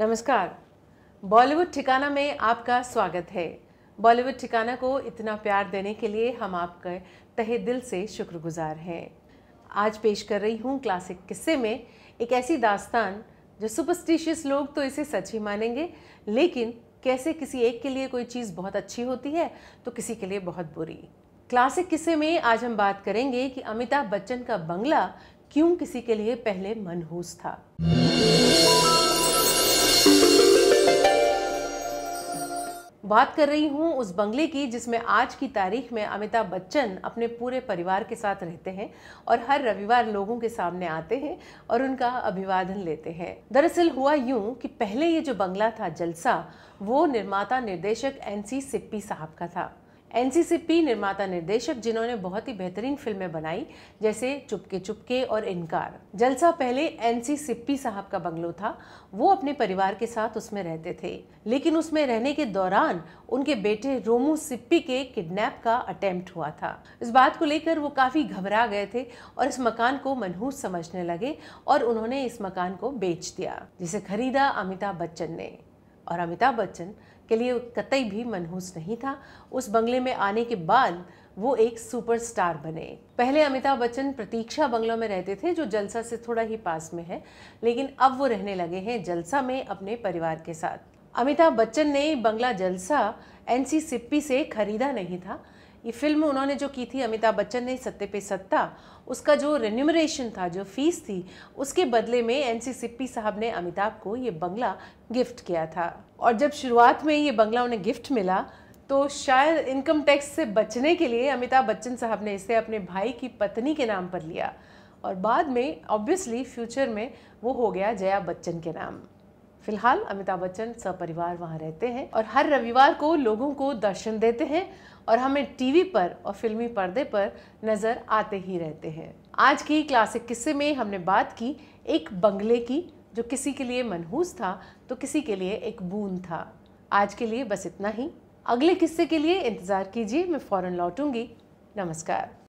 नमस्कार बॉलीवुड ठिकाना में आपका स्वागत है बॉलीवुड ठिकाना को इतना प्यार देने के लिए हम आपके तहे दिल से शुक्रगुजार हैं आज पेश कर रही हूँ क्लासिक किस्से में एक ऐसी दास्तान जो सुपरस्टिशियस लोग तो इसे सच ही मानेंगे लेकिन कैसे किसी एक के लिए कोई चीज़ बहुत अच्छी होती है तो किसी के लिए बहुत बुरी क्लासिक किस्से में आज हम बात करेंगे कि अमिताभ बच्चन का बंगला क्यों किसी के लिए पहले मनहूस था बात कर रही हूँ उस बंगले की जिसमें आज की तारीख में अमिताभ बच्चन अपने पूरे परिवार के साथ रहते हैं और हर रविवार लोगों के सामने आते हैं और उनका अभिवादन लेते हैं दरअसल हुआ यूं कि पहले ये जो बंगला था जलसा वो निर्माता निर्देशक एन सी सिप्पी साहब का था एन निर्माता निर्देशक जिन्होंने बहुत ही बेहतरीन फिल्में बनाई जैसे चुपके चुपके और इनकार जलसा पहले एन साहब का बंगलो था वो अपने परिवार के साथ उसमें रहते थे लेकिन उसमें रहने के दौरान उनके बेटे रोमू सिप्पी के किडनैप का अटेम्प्ट हुआ था इस बात को लेकर वो काफ़ी घबरा गए थे और इस मकान को मनहूस समझने लगे और उन्होंने इस मकान को बेच दिया जिसे खरीदा अमिताभ बच्चन ने और अमिताभ बच्चन के लिए कतई भी मनहूस नहीं था उस बंगले में आने के बाद वो एक सुपरस्टार बने पहले अमिताभ बच्चन प्रतीक्षा बंगलों में रहते थे जो जलसा से थोड़ा ही पास में है लेकिन अब वो रहने लगे हैं जलसा में अपने परिवार के साथ अमिताभ बच्चन ने बंगला जलसा एनसी सिप्पी से खरीदा नहीं था ये फिल्म उन्होंने जो की थी अमिताभ बच्चन ने सत्य पे सत्ता उसका जो रेन्यूमरेशन था जो फीस थी उसके बदले में एन सी सिप्पी साहब ने अमिताभ को ये बंगला गिफ्ट किया था और जब शुरुआत में ये बंगला उन्हें गिफ्ट मिला तो शायद इनकम टैक्स से बचने के लिए अमिताभ बच्चन साहब ने इसे अपने भाई की पत्नी के नाम पर लिया और बाद में ऑब्वियसली फ्यूचर में वो हो गया जया बच्चन के नाम फिलहाल अमिताभ बच्चन सपरिवार वहाँ रहते हैं और हर रविवार को लोगों को दर्शन देते हैं और हमें टीवी पर और फिल्मी पर्दे पर नज़र आते ही रहते हैं आज की क्लासिक किस्से में हमने बात की एक बंगले की जो किसी के लिए मनहूस था तो किसी के लिए एक बूंद था आज के लिए बस इतना ही अगले किस्से के लिए इंतज़ार कीजिए मैं फ़ौरन लौटूंगी नमस्कार